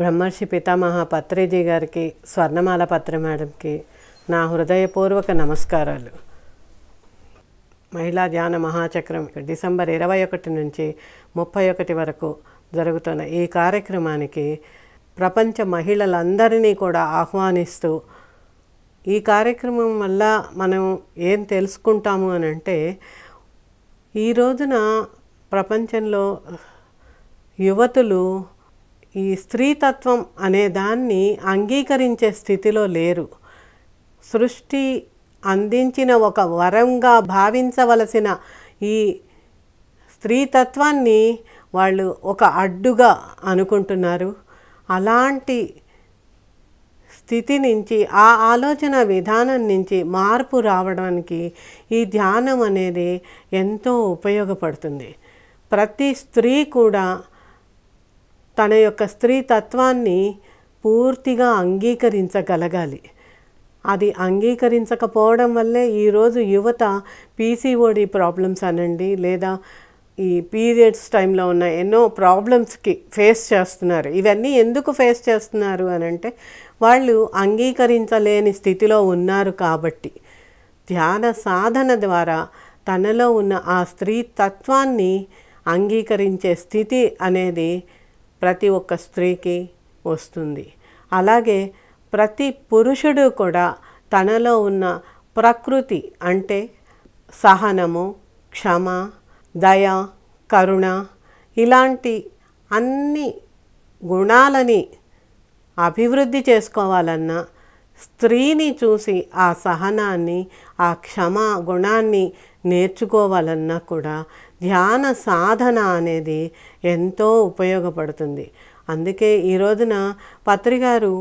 బ్రహ్మర్షి పితామహ పత్రేజీ గారికి స్వర్ణమాల పత్ర మేడంకి నా హృదయపూర్వక నమస్కారాలు మహిళా ధ్యాన మహాచక్రం డిసెంబర్ ఇరవై ఒకటి నుంచి ముప్పై ఒకటి వరకు జరుగుతున్న ఈ కార్యక్రమానికి ప్రపంచ మహిళలందరినీ కూడా ఆహ్వానిస్తూ ఈ కార్యక్రమం వల్ల మనం ఏం తెలుసుకుంటాము అని అంటే ఈ రోజున ప్రపంచంలో యువతులు ఈ స్త్రీతత్వం అనే దాన్ని అంగీకరించే స్థితిలో లేరు సృష్టి అందించిన ఒక వరంగా భావించవలసిన ఈ స్త్రీతత్వాన్ని వాళ్ళు ఒక అడ్డుగా అనుకుంటున్నారు అలాంటి స్థితి నుంచి ఆ ఆలోచన విధానం నుంచి మార్పు రావడానికి ఈ ధ్యానం అనేది ఎంతో ఉపయోగపడుతుంది ప్రతి స్త్రీ కూడా తన యొక్క స్త్రీ తత్వాన్ని పూర్తిగా అంగీకరించగలగాలి అది అంగీకరించకపోవడం వల్లే ఈరోజు యువత పీసీఓడి ప్రాబ్లమ్స్ అనండి లేదా ఈ పీరియడ్స్ టైంలో ఉన్న ఎన్నో ప్రాబ్లమ్స్కి ఫేస్ చేస్తున్నారు ఇవన్నీ ఎందుకు ఫేస్ చేస్తున్నారు అని అంటే వాళ్ళు అంగీకరించలేని స్థితిలో ఉన్నారు కాబట్టి ధ్యాన సాధన ద్వారా తనలో ఉన్న ఆ స్త్రీ తత్వాన్ని అంగీకరించే స్థితి అనేది ప్రతి ఒక్క స్త్రీకి వస్తుంది అలాగే ప్రతి పురుషుడు కూడా తనలో ఉన్న ప్రకృతి అంటే సహనము క్షమ దయ కరుణ ఇలాంటి అన్ని గుణాలని అభివృద్ధి చేసుకోవాలన్నా స్త్రీని చూసి ఆ సహనాన్ని ఆ క్షమా గుణాన్ని నేర్చుకోవాలన్నా కూడా ధ్యాన సాధన అనేది ఎంతో ఉపయోగపడుతుంది అందుకే ఈ రోజున పత్రికారు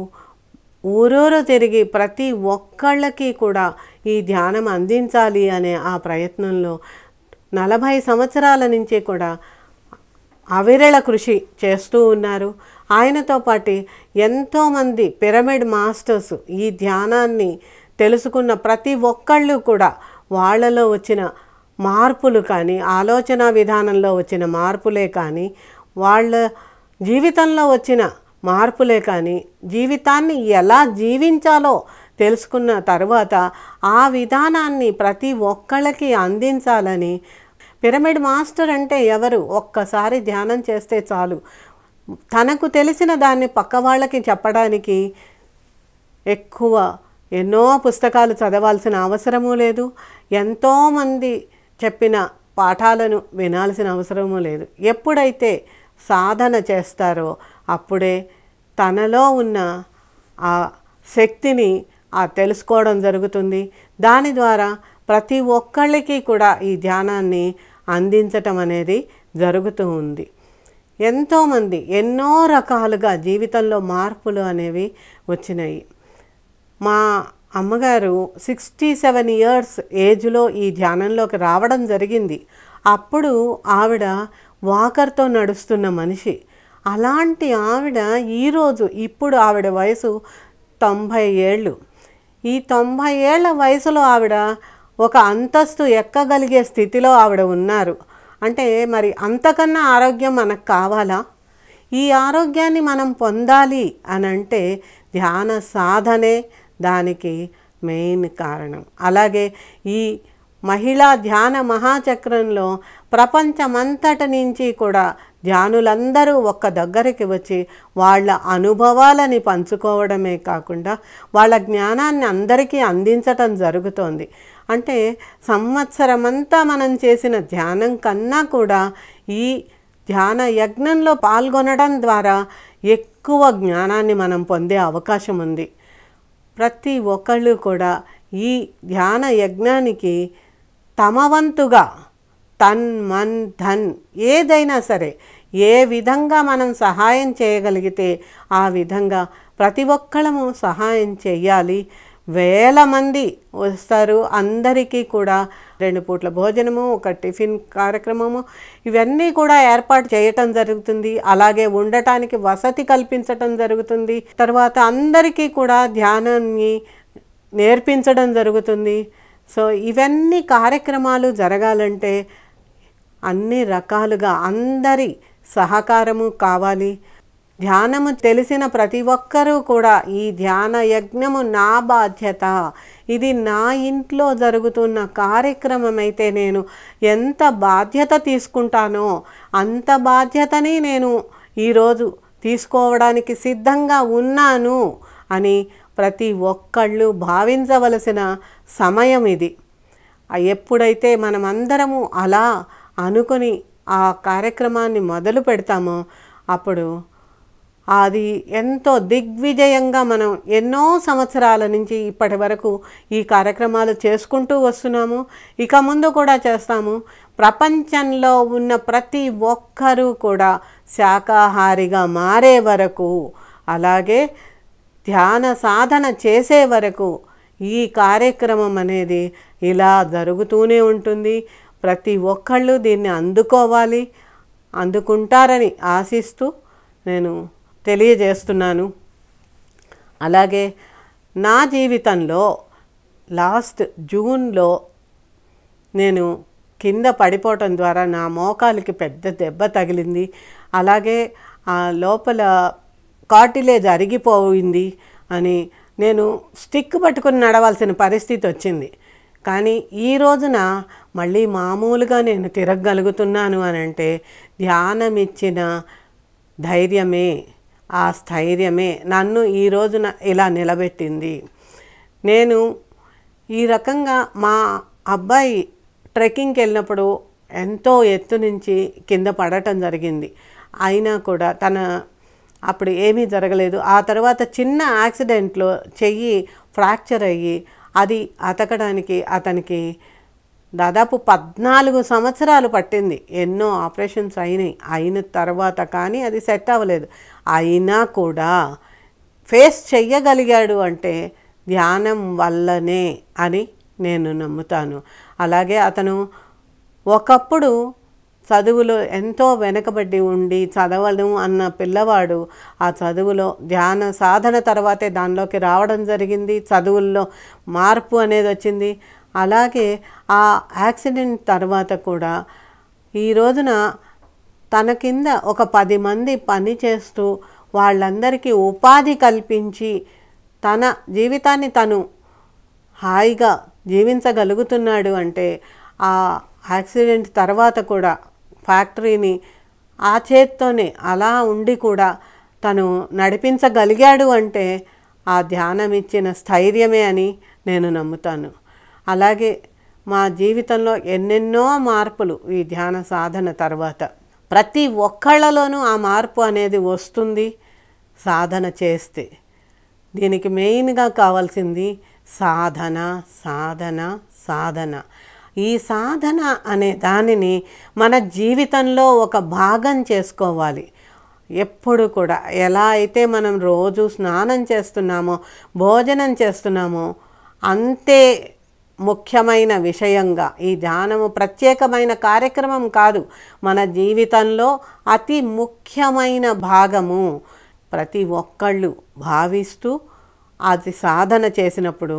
ఊరూరు తిరిగి ప్రతి ఒక్కళ్ళకి కూడా ఈ ధ్యానం అందించాలి అనే ఆ ప్రయత్నంలో నలభై సంవత్సరాల నుంచి కూడా అవిరళ కృషి చేస్తూ ఉన్నారు ఆయనతో పాటు ఎంతోమంది పిరమిడ్ మాస్టర్స్ ఈ ధ్యానాన్ని తెలుసుకున్న ప్రతి ఒక్కళ్ళు కూడా వాళ్ళలో వచ్చిన మార్పులు కానీ ఆలోచన విధానంలో వచ్చిన మార్పులే కానీ వాళ్ళ జీవితంలో వచ్చిన మార్పులే కానీ జీవితాన్ని ఎలా జీవించాలో తెలుసుకున్న తర్వాత ఆ విధానాన్ని ప్రతి ఒక్కళ్ళకి అందించాలని పిరమిడ్ మాస్టర్ అంటే ఎవరు ఒక్కసారి ధ్యానం చేస్తే చాలు తనకు తెలిసిన దాన్ని పక్క వాళ్ళకి చెప్పడానికి ఎక్కువ ఎన్నో పుస్తకాలు చదవాల్సిన అవసరమూ లేదు ఎంతోమంది చెప్పిన పాఠాలను వినాల్సిన అవసరము లేదు ఎప్పుడైతే సాధన చేస్తారో అప్పుడే తనలో ఉన్న ఆ శక్తిని ఆ తెలుసుకోవడం జరుగుతుంది దాని ద్వారా ప్రతి ఒక్కళ్ళకి కూడా ఈ ధ్యానాన్ని అందించటం అనేది జరుగుతూ ఉంది ఎంతోమంది ఎన్నో రకాలుగా జీవితంలో మార్పులు అనేవి వచ్చినాయి మా అమ్మగారు సిక్స్టీ సెవెన్ ఇయర్స్ ఏజ్లో ఈ ధ్యానంలోకి రావడం జరిగింది అప్పుడు ఆవిడ వాకర్తో నడుస్తున్న మనిషి అలాంటి ఆవిడ ఈరోజు ఇప్పుడు ఆవిడ వయసు తొంభై ఏళ్ళు ఈ తొంభై ఏళ్ళ వయసులో ఆవిడ ఒక అంతస్తు ఎక్కగలిగే స్థితిలో ఆవిడ ఉన్నారు అంటే మరి అంతకన్నా ఆరోగ్యం మనకు కావాలా ఈ ఆరోగ్యాన్ని మనం పొందాలి అని అంటే ధ్యాన సాధనే దానికి మెయిన్ కారణం అలాగే ఈ మహిళా ధ్యాన మహాచక్రంలో ప్రపంచమంతటి నుంచి కూడా ధ్యానులందరూ ఒక్క దగ్గరికి వచ్చి వాళ్ళ అనుభవాలని పంచుకోవడమే కాకుండా వాళ్ళ జ్ఞానాన్ని అందరికీ అందించటం జరుగుతోంది అంటే సంవత్సరమంతా మనం చేసిన ధ్యానం కన్నా కూడా ఈ ధ్యాన యజ్ఞంలో పాల్గొనడం ద్వారా ఎక్కువ జ్ఞానాన్ని మనం పొందే అవకాశం ఉంది ప్రతి ఒక్కళ్ళు కూడా ఈ ధ్యాన యజ్ఞానికి తమవంతుగా తన్ మన్ ధన్ ఏదైనా సరే ఏ విధంగా మనం సహాయం చేయగలిగితే ఆ విధంగా ప్రతి ఒక్కళ్ళము సహాయం చేయాలి వేల మంది వస్తారు అందరికీ కూడా రెండు పూట్ల భోజనము ఒక టిఫిన్ కార్యక్రమము ఇవన్నీ కూడా ఏర్పాటు చేయటం జరుగుతుంది అలాగే ఉండటానికి వసతి కల్పించటం జరుగుతుంది తర్వాత అందరికీ కూడా ధ్యానాన్ని నేర్పించడం జరుగుతుంది సో ఇవన్నీ కార్యక్రమాలు జరగాలంటే అన్ని రకాలుగా అందరి సహకారము కావాలి ధ్యానము తెలిసిన ప్రతి ఒక్కరూ కూడా ఈ ధ్యాన యజ్ఞము నా బాధ్యత ఇది నా ఇంట్లో జరుగుతున్న కార్యక్రమం అయితే నేను ఎంత బాధ్యత తీసుకుంటానో అంత బాధ్యతని నేను ఈరోజు తీసుకోవడానికి సిద్ధంగా ఉన్నాను అని ప్రతి ఒక్కళ్ళు భావించవలసిన సమయం ఇది ఎప్పుడైతే మనమందరము అలా అనుకుని ఆ కార్యక్రమాన్ని మొదలు పెడతామో అప్పుడు అది ఎంతో దిగ్విజయంగా మనం ఎన్నో సంవత్సరాల నుంచి ఇప్పటి వరకు ఈ కార్యక్రమాలు చేసుకుంటూ వస్తున్నాము ఇక ముందు కూడా చేస్తాము ప్రపంచంలో ఉన్న ప్రతి ఒక్కరూ కూడా శాకాహారిగా మారే వరకు అలాగే ధ్యాన సాధన చేసే వరకు ఈ కార్యక్రమం అనేది ఇలా జరుగుతూనే ఉంటుంది ప్రతి ఒక్కళ్ళు దీన్ని అందుకోవాలి అందుకుంటారని ఆశిస్తూ నేను తెలియజేస్తున్నాను అలాగే నా జీవితంలో లాస్ట్ జూన్లో నేను కింద పడిపోవటం ద్వారా నా మోకాలికి పెద్ద దెబ్బ తగిలింది అలాగే ఆ లోపల కాటిలే అరిగిపోయింది అని నేను స్టిక్ పట్టుకుని నడవాల్సిన పరిస్థితి వచ్చింది కానీ ఈ రోజున మళ్ళీ మామూలుగా నేను తిరగగలుగుతున్నాను అని అంటే ధ్యానం ఇచ్చిన ధైర్యమే ఆ స్థైర్యమే నన్ను ఈ రోజున ఇలా నిలబెట్టింది నేను ఈ రకంగా మా అబ్బాయి ట్రెక్కింగ్కి వెళ్ళినప్పుడు ఎంతో ఎత్తు నుంచి కింద పడటం జరిగింది అయినా కూడా తన అప్పుడు ఏమీ జరగలేదు ఆ తర్వాత చిన్న యాక్సిడెంట్లో చెయ్యి ఫ్రాక్చర్ అయ్యి అది అతకడానికి అతనికి దాదాపు పద్నాలుగు సంవత్సరాలు పట్టింది ఎన్నో ఆపరేషన్స్ అయినాయి అయిన తర్వాత కానీ అది సెట్ అవ్వలేదు అయినా కూడా ఫేస్ చెయ్యగలిగాడు అంటే ధ్యానం వల్లనే అని నేను నమ్ముతాను అలాగే అతను ఒకప్పుడు చదువులో ఎంతో వెనకబడి ఉండి చదవడం అన్న పిల్లవాడు ఆ చదువులో ధ్యాన సాధన తర్వాతే దానిలోకి రావడం జరిగింది చదువుల్లో మార్పు అనేది వచ్చింది అలాగే ఆ యాక్సిడెంట్ తర్వాత కూడా ఈ రోజున తన కింద ఒక పది మంది పని చేస్తూ వాళ్ళందరికీ ఉపాధి కల్పించి తన జీవితాన్ని తను హాయిగా జీవించగలుగుతున్నాడు అంటే ఆ యాక్సిడెంట్ తర్వాత కూడా ఫ్యాక్టరీని ఆ చేత్తోనే అలా ఉండి కూడా తను నడిపించగలిగాడు అంటే ఆ ధ్యానం ఇచ్చిన స్థైర్యమే అని నేను నమ్ముతాను అలాగే మా జీవితంలో ఎన్నెన్నో మార్పులు ఈ ధ్యాన సాధన తర్వాత ప్రతి ఒక్కళ్ళలోనూ ఆ మార్పు అనేది వస్తుంది సాధన చేస్తే దీనికి మెయిన్గా కావాల్సింది సాధన సాధన సాధన ఈ సాధన అనే దానిని మన జీవితంలో ఒక భాగం చేసుకోవాలి ఎప్పుడు కూడా ఎలా అయితే మనం రోజు స్నానం చేస్తున్నామో భోజనం చేస్తున్నామో అంతే ముఖ్యమైన విషయంగా ఈ ధ్యానము ప్రత్యేకమైన కార్యక్రమం కాదు మన జీవితంలో అతి ముఖ్యమైన భాగము ప్రతి ఒక్కళ్ళు భావిస్తూ అది సాధన చేసినప్పుడు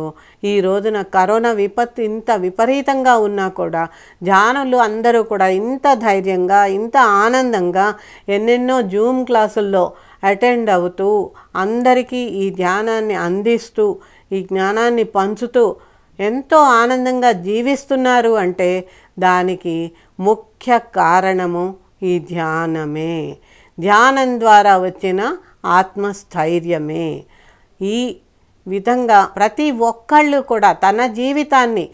ఈ రోజున కరోనా విపత్తు ఇంత విపరీతంగా ఉన్నా కూడా జానులు అందరూ కూడా ఇంత ధైర్యంగా ఇంత ఆనందంగా ఎన్నెన్నో జూమ్ క్లాసుల్లో అటెండ్ అవుతూ అందరికీ ఈ ధ్యానాన్ని అందిస్తూ ఈ జ్ఞానాన్ని పంచుతూ ఎంతో ఆనందంగా జీవిస్తున్నారు అంటే దానికి ముఖ్య కారణము ఈ ధ్యానమే ధ్యానం ద్వారా వచ్చిన ఆత్మస్థైర్యమే ఈ విధంగా ప్రతి ఒక్కళ్ళు కూడా తన జీవితాన్ని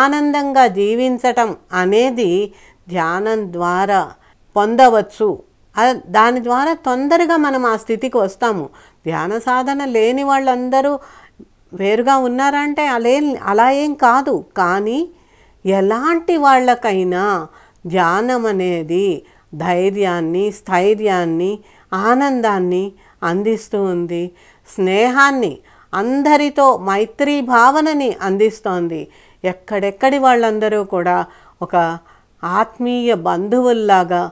ఆనందంగా జీవించటం అనేది ధ్యానం ద్వారా పొందవచ్చు దాని ద్వారా తొందరగా మనం ఆ స్థితికి వస్తాము ధ్యాన సాధన లేని వాళ్ళందరూ వేరుగా ఉన్నారా అంటే అలే అలా ఏం కాదు కానీ ఎలాంటి వాళ్ళకైనా ధ్యానం అనేది ధైర్యాన్ని స్థైర్యాన్ని ఆనందాన్ని అందిస్తూ ఉంది స్నేహాన్ని అందరితో మైత్రీ భావనని అందిస్తోంది ఎక్కడెక్కడి వాళ్ళందరూ కూడా ఒక ఆత్మీయ బంధువుల్లాగా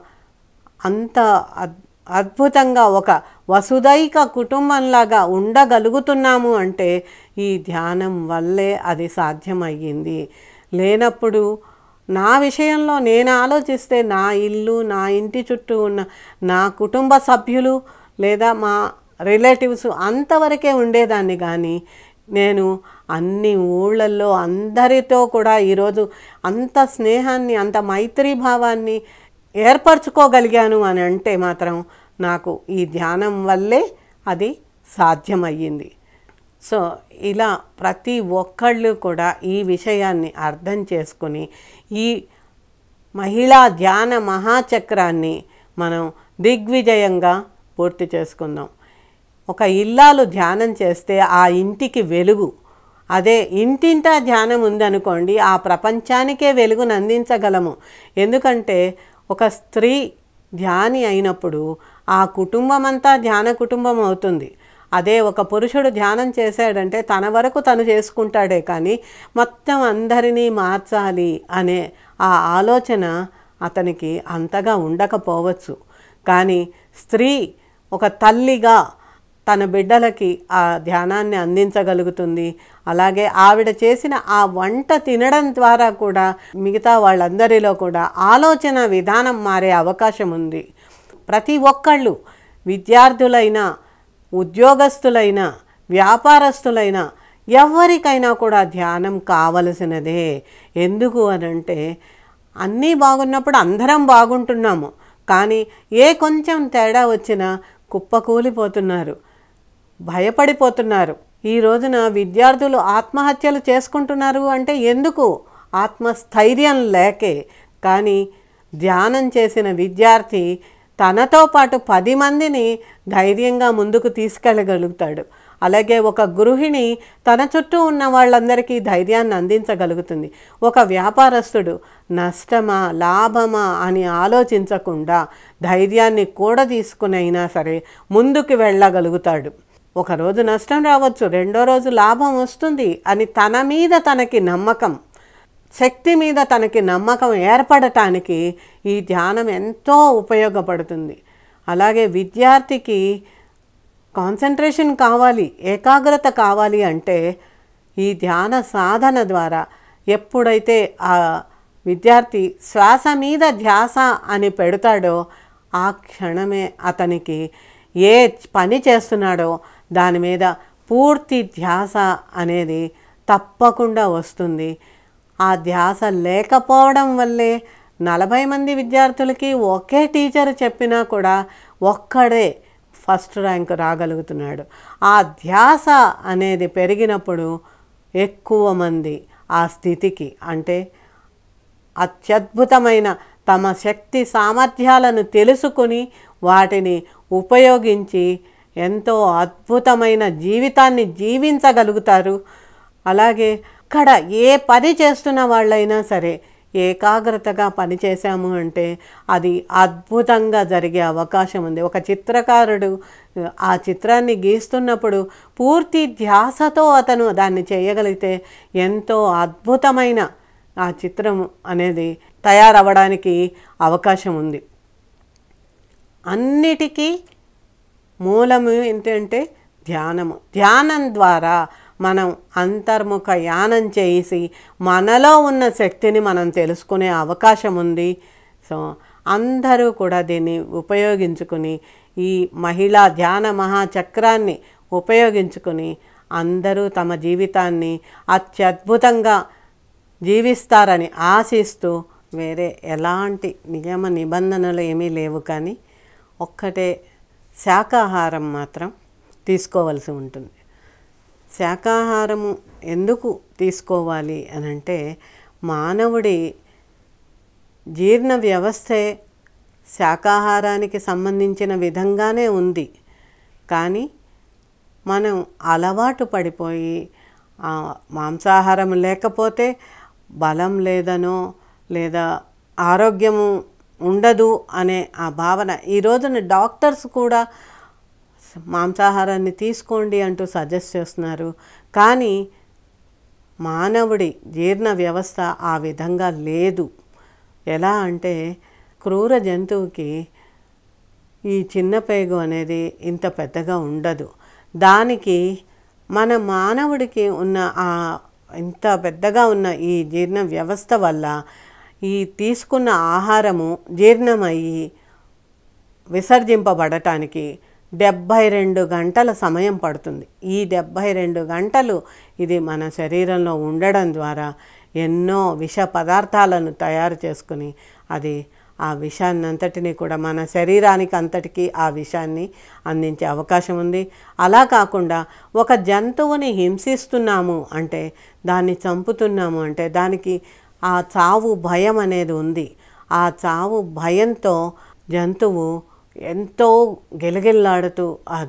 అంత అద్భుతంగా ఒక వసుదైక కుటుంబంలాగా ఉండగలుగుతున్నాము అంటే ఈ ధ్యానం వల్లే అది సాధ్యమయ్యింది లేనప్పుడు నా విషయంలో నేను ఆలోచిస్తే నా ఇల్లు నా ఇంటి చుట్టూ ఉన్న నా కుటుంబ సభ్యులు లేదా మా రిలేటివ్స్ అంతవరకే ఉండేదాన్ని కానీ నేను అన్ని ఊళ్ళల్లో అందరితో కూడా ఈరోజు అంత స్నేహాన్ని అంత మైత్రీభావాన్ని ఏర్పరచుకోగలిగాను అని అంటే మాత్రం నాకు ఈ ధ్యానం వల్లే అది సాధ్యమయ్యింది సో ఇలా ప్రతి ఒక్కళ్ళు కూడా ఈ విషయాన్ని అర్థం చేసుకుని ఈ మహిళా ధ్యాన మహాచక్రాన్ని మనం దిగ్విజయంగా పూర్తి చేసుకుందాం ఒక ఇల్లాలు ధ్యానం చేస్తే ఆ ఇంటికి వెలుగు అదే ఇంటింటా ధ్యానం ఉందనుకోండి ఆ ప్రపంచానికే వెలుగును అందించగలము ఎందుకంటే ఒక స్త్రీ ధ్యాని అయినప్పుడు ఆ కుటుంబం అంతా ధ్యాన కుటుంబం అవుతుంది అదే ఒక పురుషుడు ధ్యానం చేశాడంటే తన వరకు తను చేసుకుంటాడే కానీ మొత్తం అందరినీ మార్చాలి అనే ఆ ఆలోచన అతనికి అంతగా ఉండకపోవచ్చు కానీ స్త్రీ ఒక తల్లిగా తన బిడ్డలకి ఆ ధ్యానాన్ని అందించగలుగుతుంది అలాగే ఆవిడ చేసిన ఆ వంట తినడం ద్వారా కూడా మిగతా వాళ్ళందరిలో కూడా ఆలోచన విధానం మారే అవకాశం ఉంది ప్రతి ఒక్కళ్ళు విద్యార్థులైనా ఉద్యోగస్తులైనా వ్యాపారస్తులైనా ఎవరికైనా కూడా ధ్యానం కావలసినదే ఎందుకు అనంటే అన్నీ బాగున్నప్పుడు అందరం బాగుంటున్నాము కానీ ఏ కొంచెం తేడా వచ్చినా కుప్పకూలిపోతున్నారు భయపడిపోతున్నారు ఈ రోజున విద్యార్థులు ఆత్మహత్యలు చేసుకుంటున్నారు అంటే ఎందుకు ఆత్మస్థైర్యం లేకే కానీ ధ్యానం చేసిన విద్యార్థి తనతో పాటు పది మందిని ధైర్యంగా ముందుకు తీసుకెళ్ళగలుగుతాడు అలాగే ఒక గృహిణి తన చుట్టూ ఉన్న వాళ్ళందరికీ ధైర్యాన్ని అందించగలుగుతుంది ఒక వ్యాపారస్తుడు నష్టమా లాభమా అని ఆలోచించకుండా ధైర్యాన్ని కూడా తీసుకునైనా సరే ముందుకు వెళ్ళగలుగుతాడు ఒక రోజు నష్టం రావచ్చు రెండో రోజు లాభం వస్తుంది అని తన మీద తనకి నమ్మకం శక్తి మీద తనకి నమ్మకం ఏర్పడటానికి ఈ ధ్యానం ఎంతో ఉపయోగపడుతుంది అలాగే విద్యార్థికి కాన్సన్ట్రేషన్ కావాలి ఏకాగ్రత కావాలి అంటే ఈ ధ్యాన సాధన ద్వారా ఎప్పుడైతే ఆ విద్యార్థి శ్వాస మీద ధ్యాస అని పెడతాడో ఆ క్షణమే అతనికి ఏ పని చేస్తున్నాడో దాని మీద పూర్తి ధ్యాస అనేది తప్పకుండా వస్తుంది ఆ ధ్యాస లేకపోవడం వల్లే నలభై మంది విద్యార్థులకి ఒకే టీచర్ చెప్పినా కూడా ఒక్కడే ఫస్ట్ ర్యాంక్ రాగలుగుతున్నాడు ఆ ధ్యాస అనేది పెరిగినప్పుడు ఎక్కువ మంది ఆ స్థితికి అంటే అత్యద్భుతమైన తమ శక్తి సామర్థ్యాలను తెలుసుకుని వాటిని ఉపయోగించి ఎంతో అద్భుతమైన జీవితాన్ని జీవించగలుగుతారు అలాగే ఎక్కడ ఏ పని చేస్తున్న వాళ్ళైనా సరే ఏకాగ్రతగా చేశాము అంటే అది అద్భుతంగా జరిగే అవకాశం ఉంది ఒక చిత్రకారుడు ఆ చిత్రాన్ని గీస్తున్నప్పుడు పూర్తి ధ్యాసతో అతను దాన్ని చేయగలిగితే ఎంతో అద్భుతమైన ఆ చిత్రం అనేది తయారవడానికి అవకాశం ఉంది అన్నిటికీ మూలము ఏంటంటే ధ్యానము ధ్యానం ద్వారా మనం అంతర్ముఖ యానం చేసి మనలో ఉన్న శక్తిని మనం తెలుసుకునే అవకాశం ఉంది సో అందరూ కూడా దీన్ని ఉపయోగించుకుని ఈ మహిళా ధ్యాన మహాచక్రాన్ని ఉపయోగించుకుని అందరూ తమ జీవితాన్ని అత్యద్భుతంగా జీవిస్తారని ఆశిస్తూ వేరే ఎలాంటి నియమ నిబంధనలు ఏమీ లేవు కానీ ఒక్కటే శాకాహారం మాత్రం తీసుకోవలసి ఉంటుంది శాకాహారము ఎందుకు తీసుకోవాలి అనంటే మానవుడి జీర్ణ వ్యవస్థే శాకాహారానికి సంబంధించిన విధంగానే ఉంది కానీ మనం అలవాటు పడిపోయి మాంసాహారం లేకపోతే బలం లేదనో లేదా ఆరోగ్యము ఉండదు అనే ఆ భావన ఈ రోజున డాక్టర్స్ కూడా మాంసాహారాన్ని తీసుకోండి అంటూ సజెస్ట్ చేస్తున్నారు కానీ మానవుడి జీర్ణ వ్యవస్థ ఆ విధంగా లేదు ఎలా అంటే క్రూర జంతువుకి ఈ చిన్న పేగు అనేది ఇంత పెద్దగా ఉండదు దానికి మన మానవుడికి ఉన్న ఆ ఇంత పెద్దగా ఉన్న ఈ జీర్ణ వ్యవస్థ వల్ల ఈ తీసుకున్న ఆహారము జీర్ణమయ్యి విసర్జింపబడటానికి డెబ్భై రెండు గంటల సమయం పడుతుంది ఈ డెబ్భై రెండు గంటలు ఇది మన శరీరంలో ఉండడం ద్వారా ఎన్నో విష పదార్థాలను తయారు చేసుకుని అది ఆ విషాన్నంతటిని కూడా మన శరీరానికి అంతటికీ ఆ విషాన్ని అందించే అవకాశం ఉంది అలా కాకుండా ఒక జంతువుని హింసిస్తున్నాము అంటే దాన్ని చంపుతున్నాము అంటే దానికి ఆ చావు భయం అనేది ఉంది ఆ చావు భయంతో జంతువు ఎంతో గెలగెల్లాడుతూ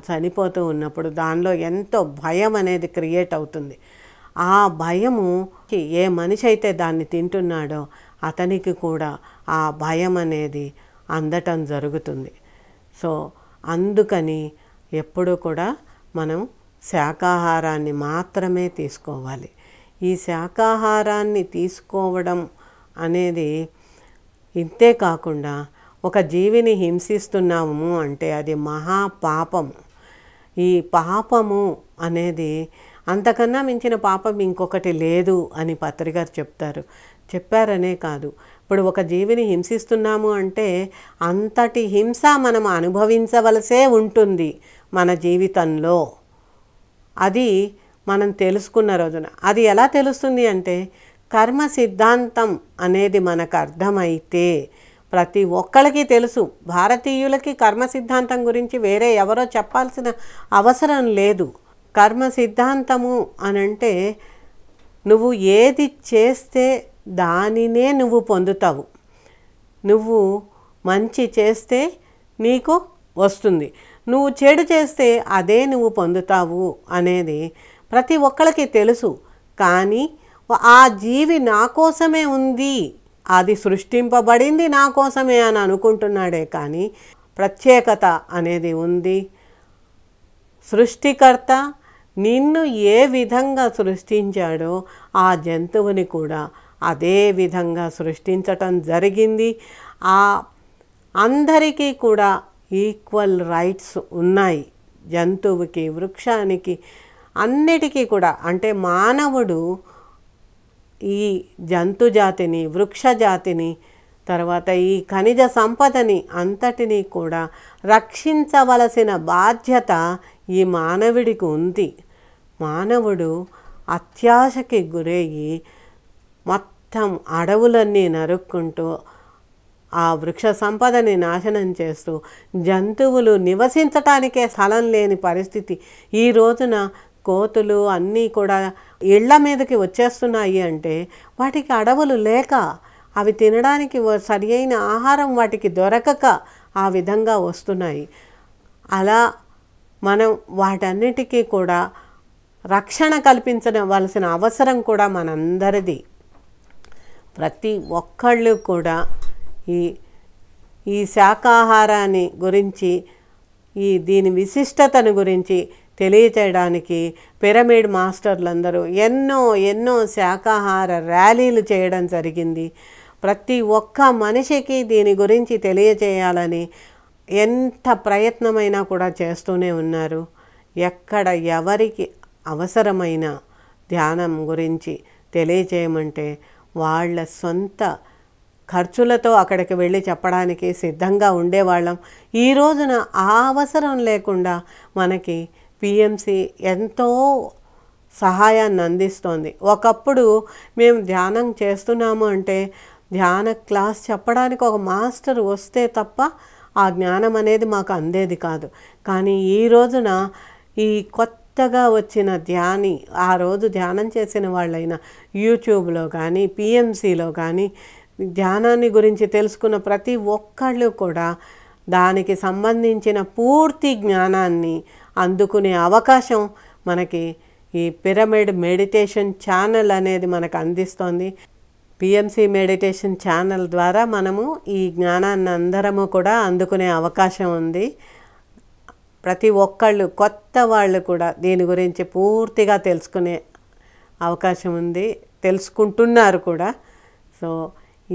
చనిపోతూ ఉన్నప్పుడు దానిలో ఎంతో భయం అనేది క్రియేట్ అవుతుంది ఆ భయము ఏ మనిషి అయితే దాన్ని తింటున్నాడో అతనికి కూడా ఆ భయం అనేది అందటం జరుగుతుంది సో అందుకని ఎప్పుడూ కూడా మనం శాకాహారాన్ని మాత్రమే తీసుకోవాలి ఈ శాకాహారాన్ని తీసుకోవడం అనేది ఇంతే కాకుండా ఒక జీవిని హింసిస్తున్నాము అంటే అది మహాపాపము ఈ పాపము అనేది అంతకన్నా మించిన పాపం ఇంకొకటి లేదు అని పత్రికారు చెప్తారు చెప్పారనే కాదు ఇప్పుడు ఒక జీవిని హింసిస్తున్నాము అంటే అంతటి హింస మనం అనుభవించవలసే ఉంటుంది మన జీవితంలో అది మనం తెలుసుకున్న రోజున అది ఎలా తెలుస్తుంది అంటే కర్మ సిద్ధాంతం అనేది మనకు అర్థమైతే ప్రతి ఒక్కరికి తెలుసు భారతీయులకి కర్మ సిద్ధాంతం గురించి వేరే ఎవరో చెప్పాల్సిన అవసరం లేదు కర్మ సిద్ధాంతము అని అంటే నువ్వు ఏది చేస్తే దానినే నువ్వు పొందుతావు నువ్వు మంచి చేస్తే నీకు వస్తుంది నువ్వు చెడు చేస్తే అదే నువ్వు పొందుతావు అనేది ప్రతి ఒక్కరికి తెలుసు కానీ ఆ జీవి నా కోసమే ఉంది అది సృష్టింపబడింది నా కోసమే అని అనుకుంటున్నాడే కానీ ప్రత్యేకత అనేది ఉంది సృష్టికర్త నిన్ను ఏ విధంగా సృష్టించాడో ఆ జంతువుని కూడా అదే విధంగా సృష్టించటం జరిగింది ఆ అందరికీ కూడా ఈక్వల్ రైట్స్ ఉన్నాయి జంతువుకి వృక్షానికి అన్నిటికీ కూడా అంటే మానవుడు ఈ జంతు జాతిని వృక్ష జాతిని తర్వాత ఈ ఖనిజ సంపదని అంతటినీ కూడా రక్షించవలసిన బాధ్యత ఈ మానవుడికి ఉంది మానవుడు అత్యాశకి గురయ్యి మొత్తం అడవులన్నీ నరుక్కుంటూ ఆ వృక్ష సంపదని నాశనం చేస్తూ జంతువులు నివసించటానికే స్థలం లేని పరిస్థితి ఈ రోజున కోతులు అన్నీ కూడా ఇళ్ల మీదకి వచ్చేస్తున్నాయి అంటే వాటికి అడవులు లేక అవి తినడానికి సరి అయిన ఆహారం వాటికి దొరకక ఆ విధంగా వస్తున్నాయి అలా మనం వాటన్నిటికీ కూడా రక్షణ కల్పించవలసిన అవసరం కూడా మనందరిది ప్రతి ఒక్కళ్ళు కూడా ఈ ఈ శాకాహారాన్ని గురించి ఈ దీని విశిష్టతను గురించి తెలియచేయడానికి పిరమిడ్ మాస్టర్లందరూ ఎన్నో ఎన్నో శాకాహార ర్యాలీలు చేయడం జరిగింది ప్రతి ఒక్క మనిషికి దీని గురించి తెలియచేయాలని ఎంత ప్రయత్నమైనా కూడా చేస్తూనే ఉన్నారు ఎక్కడ ఎవరికి అవసరమైన ధ్యానం గురించి తెలియచేయమంటే వాళ్ళ సొంత ఖర్చులతో అక్కడికి వెళ్ళి చెప్పడానికి సిద్ధంగా ఉండేవాళ్ళం ఈ రోజున ఆ అవసరం లేకుండా మనకి పిఎంసి ఎంతో సహాయాన్ని అందిస్తోంది ఒకప్పుడు మేము ధ్యానం చేస్తున్నాము అంటే ధ్యాన క్లాస్ చెప్పడానికి ఒక మాస్టర్ వస్తే తప్ప ఆ జ్ఞానం అనేది మాకు అందేది కాదు కానీ ఈ రోజున ఈ కొత్తగా వచ్చిన ధ్యాని ఆ రోజు ధ్యానం చేసిన వాళ్ళైనా యూట్యూబ్లో కానీ పిఎంసిలో కానీ ధ్యానాన్ని గురించి తెలుసుకున్న ప్రతి ఒక్కళ్ళు కూడా దానికి సంబంధించిన పూర్తి జ్ఞానాన్ని అందుకునే అవకాశం మనకి ఈ పిరమిడ్ మెడిటేషన్ ఛానల్ అనేది మనకు అందిస్తోంది పిఎంసి మెడిటేషన్ ఛానల్ ద్వారా మనము ఈ జ్ఞానాన్ని అందరము కూడా అందుకునే అవకాశం ఉంది ప్రతి ఒక్కళ్ళు కొత్త వాళ్ళు కూడా దీని గురించి పూర్తిగా తెలుసుకునే అవకాశం ఉంది తెలుసుకుంటున్నారు కూడా సో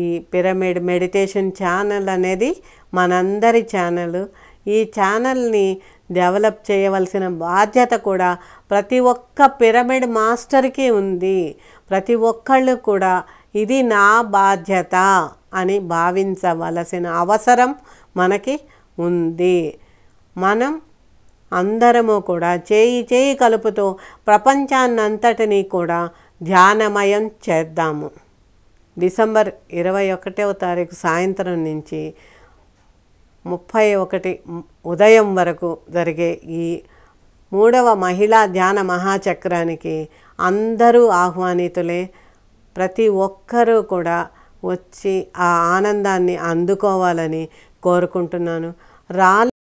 ఈ పిరమిడ్ మెడిటేషన్ ఛానల్ అనేది మనందరి ఛానల్ ఈ ఛానల్ని డెవలప్ చేయవలసిన బాధ్యత కూడా ప్రతి ఒక్క పిరమిడ్ మాస్టర్కి ఉంది ప్రతి ఒక్కళ్ళు కూడా ఇది నా బాధ్యత అని భావించవలసిన అవసరం మనకి ఉంది మనం అందరము కూడా చేయి చేయి కలుపుతూ ప్రపంచాన్నంతటినీ కూడా ధ్యానమయం చేద్దాము డిసెంబర్ ఇరవై ఒకటవ తారీఖు సాయంత్రం నుంచి ముప్పై ఒకటి ఉదయం వరకు జరిగే ఈ మూడవ మహిళా ధ్యాన మహాచక్రానికి అందరూ ఆహ్వానితులే ప్రతి ఒక్కరూ కూడా వచ్చి ఆ ఆనందాన్ని అందుకోవాలని కోరుకుంటున్నాను రాలే